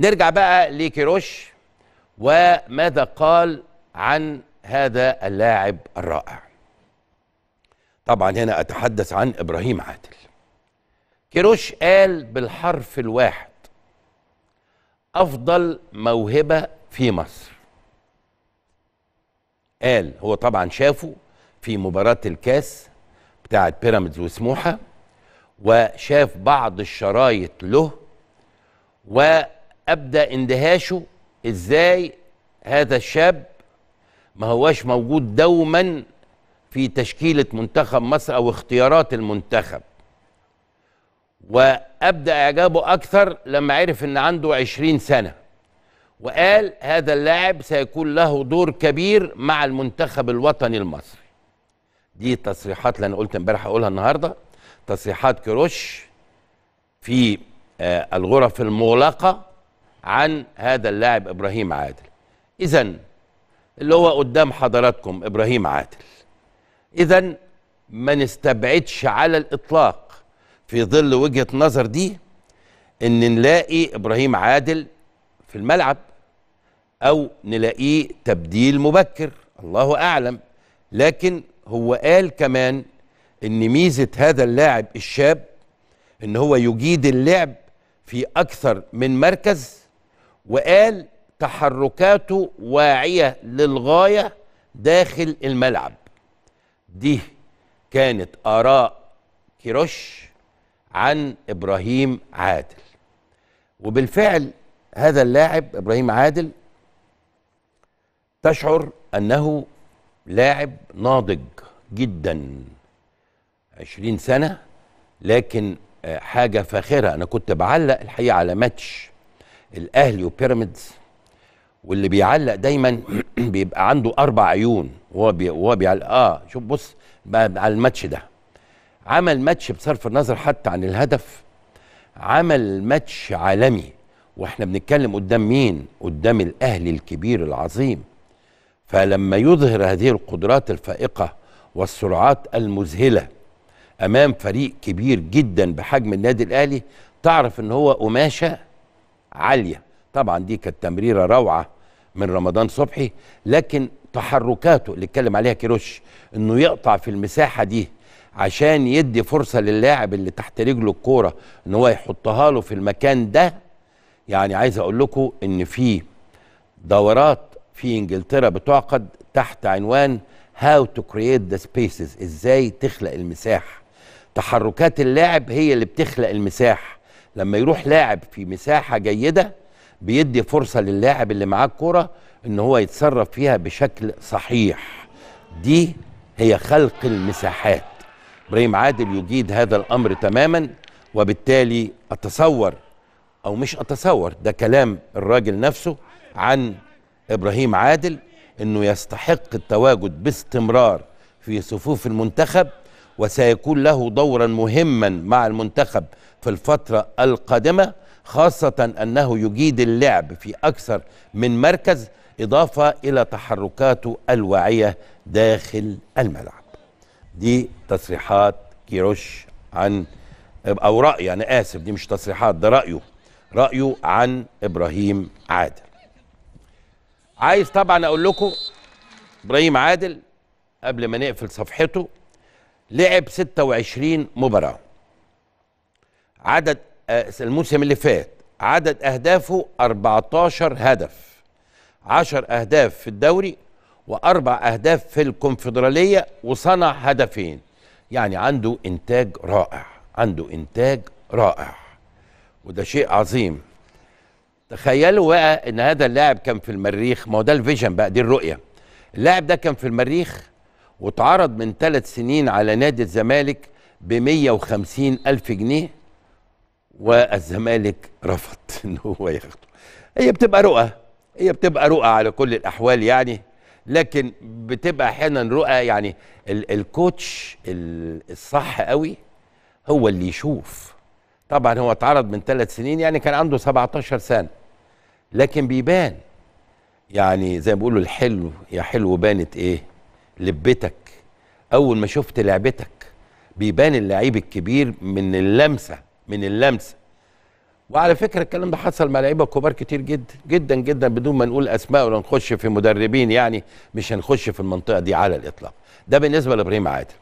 نرجع بقى لكيروش وماذا قال عن هذا اللاعب الرائع طبعا هنا أتحدث عن إبراهيم عادل كيروش قال بالحرف الواحد أفضل موهبة في مصر قال هو طبعا شافه في مباراة الكاس بتاعة بيراميدز وسموحة وشاف بعض الشرايط له و ابدا اندهاشه ازاي هذا الشاب ما هواش موجود دوما في تشكيله منتخب مصر او اختيارات المنتخب وابدا اعجابه اكثر لما عرف ان عنده عشرين سنه وقال هذا اللاعب سيكون له دور كبير مع المنتخب الوطني المصري دي تصريحات اللي انا قلت امبارح هقولها النهارده تصريحات كروش في آه، الغرف المغلقه عن هذا اللاعب ابراهيم عادل اذا اللي هو قدام حضراتكم ابراهيم عادل اذا ما نستبعدش على الاطلاق في ظل وجهه نظر دي ان نلاقي ابراهيم عادل في الملعب او نلاقيه تبديل مبكر الله اعلم لكن هو قال كمان ان ميزه هذا اللاعب الشاب ان هو يجيد اللعب في اكثر من مركز وقال تحركاته واعية للغاية داخل الملعب دي كانت آراء كيروش عن إبراهيم عادل وبالفعل هذا اللاعب إبراهيم عادل تشعر أنه لاعب ناضج جدا عشرين سنة لكن آه، حاجة فاخرة أنا كنت بعلق الحقيقة على ماتش الاهلي وبيراميدز واللي بيعلق دايما بيبقى عنده اربع عيون وهو بي وهو بيعلق اه شوف بص بقى على الماتش ده عمل ماتش بصرف النظر حتى عن الهدف عمل ماتش عالمي واحنا بنتكلم قدام مين قدام الاهلي الكبير العظيم فلما يظهر هذه القدرات الفائقه والسرعات المذهله امام فريق كبير جدا بحجم النادي الاهلي تعرف ان هو قماشه عاليه طبعا دي كانت تمريره روعه من رمضان صبحي لكن تحركاته اللي اتكلم عليها كيروش انه يقطع في المساحه دي عشان يدي فرصه للاعب اللي تحت رجله الكوره ان هو يحطها له في المكان ده يعني عايز اقول لكم ان في دورات في انجلترا بتعقد تحت عنوان هاو تو كرييت ذا سبيسز ازاي تخلق المساحه تحركات اللاعب هي اللي بتخلق المساحه لما يروح لاعب في مساحه جيده بيدي فرصه للاعب اللي معاه الكوره ان هو يتصرف فيها بشكل صحيح دي هي خلق المساحات ابراهيم عادل يجيد هذا الامر تماما وبالتالي اتصور او مش اتصور ده كلام الراجل نفسه عن ابراهيم عادل انه يستحق التواجد باستمرار في صفوف المنتخب وسيكون له دورا مهما مع المنتخب في الفترة القادمة خاصة أنه يجيد اللعب في أكثر من مركز إضافة إلى تحركاته الواعية داخل الملعب دي تصريحات كيروش عن أو رأي أنا آسف دي مش تصريحات ده رأيه رأيه عن إبراهيم عادل عايز طبعا أقول لكم إبراهيم عادل قبل ما نقفل صفحته لعب 26 مباراة عدد آه، الموسم اللي فات عدد أهدافه 14 هدف 10 أهداف في الدوري وأربع أهداف في الكونفدرالية وصنع هدفين يعني عنده إنتاج رائع عنده إنتاج رائع وده شيء عظيم تخيلوا بقى ان هذا اللاعب كان في المريخ ما هو ده الفيجن بقى دي الرؤيه اللاعب ده كان في المريخ واتعرض من ثلاث سنين على نادي الزمالك ب 150 ألف جنيه والزمالك رفض ان هو ياخده هي بتبقى رؤى هي بتبقى رؤى على كل الاحوال يعني لكن بتبقى احيانا رؤى يعني ال الكوتش الصح قوي هو اللي يشوف طبعا هو اتعرض من ثلاث سنين يعني كان عنده 17 سنه لكن بيبان يعني زي ما بيقولوا الحلو يا حلو بانت ايه لبتك اول ما شفت لعبتك بيبان اللعيب الكبير من اللمسه من اللمسه وعلى فكره الكلام ده حصل مع لعيبه كبار كتير جدا جدا جدا بدون ما نقول اسماء ولا نخش في مدربين يعني مش هنخش في المنطقه دي على الاطلاق ده بالنسبه لابراهيم عادل